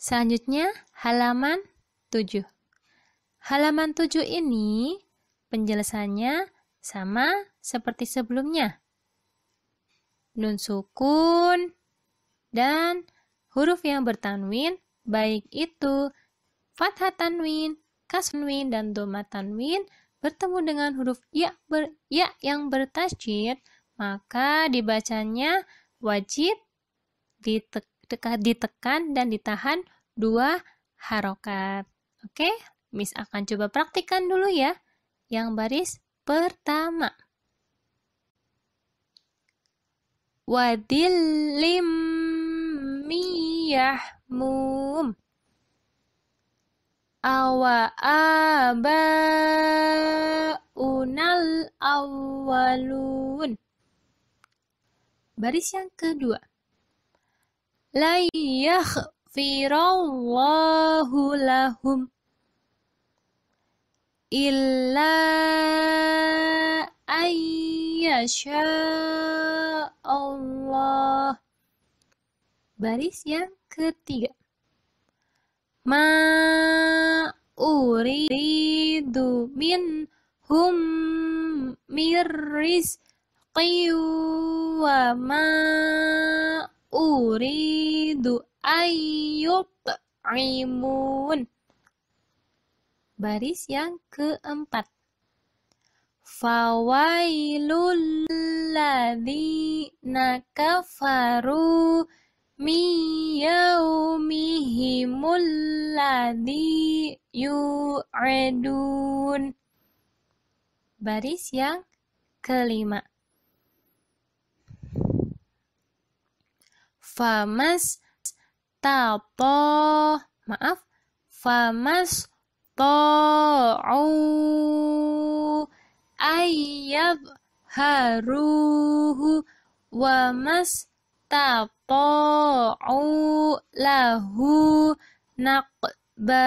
Selanjutnya, halaman 7. Halaman 7 ini penjelasannya sama seperti sebelumnya. Nun sukun dan huruf yang bertanwin baik itu fathah tanwin, kaswin dan doma tanwin bertemu dengan huruf ya, ber, ya yang bertasjid maka dibacanya wajib ditekan ditekan dan ditahan dua harokat. Oke, Miss akan coba praktikan dulu ya. Yang baris pertama. miyah mum awa aba unal awalun. Baris yang kedua la yaghfirallahu lahum illa ayyasha Allah baris yang ketiga ma uridu miris mirris wa ma uridu imun Baris yang keempat. Fawailul nakafaru kafaru miyaumihimul ladhi yu'adun. Baris yang kelima. famas tapo maaf famas ta'u ayyab haruhu wa mas tata'u lahu naqba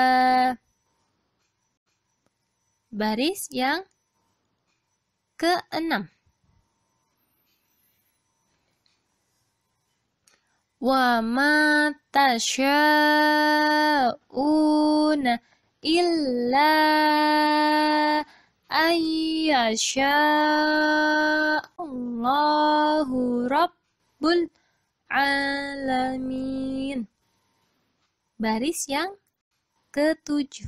baris yang keenam wa ma tasha'una illa ayyasha Allahu rabbul alamin baris yang ketujuh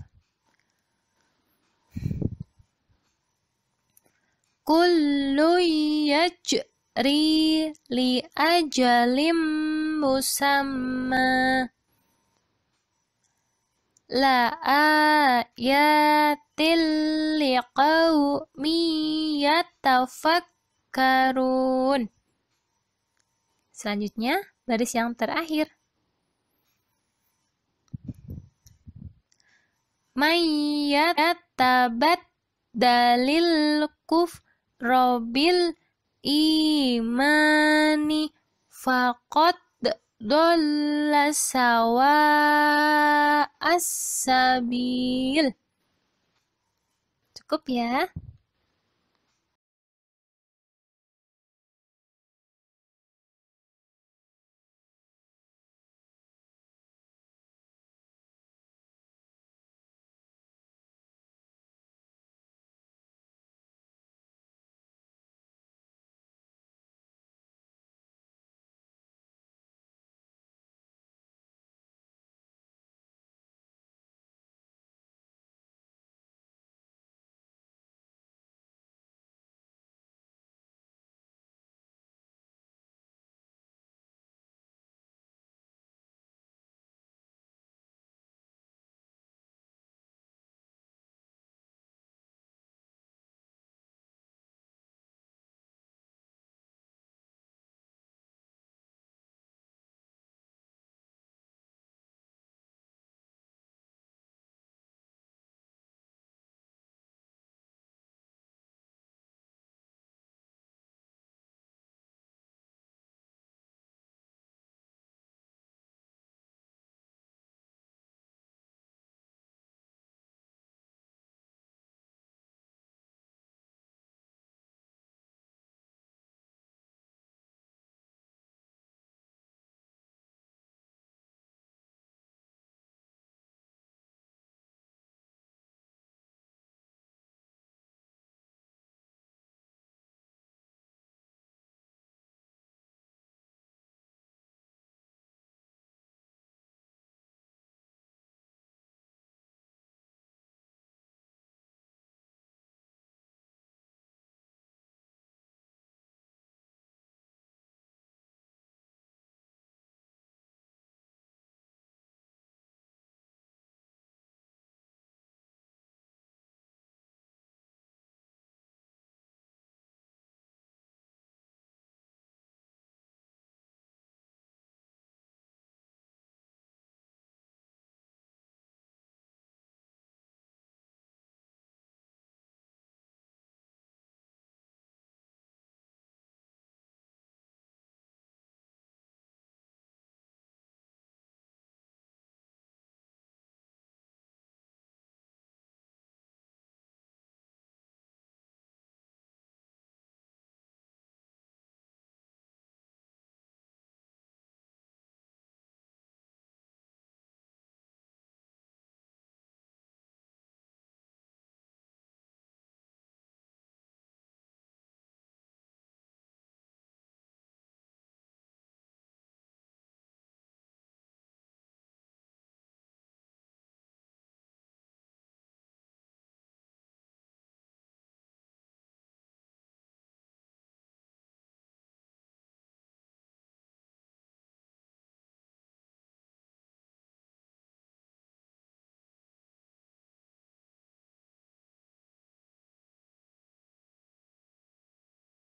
kullu yajri li ajalim musamma la ayatil liqaumi yatafakkarun Selanjutnya, baris yang terakhir. Mayyatabat dalil kuf robil imani fakot Dolasawa asabil Cukup ya.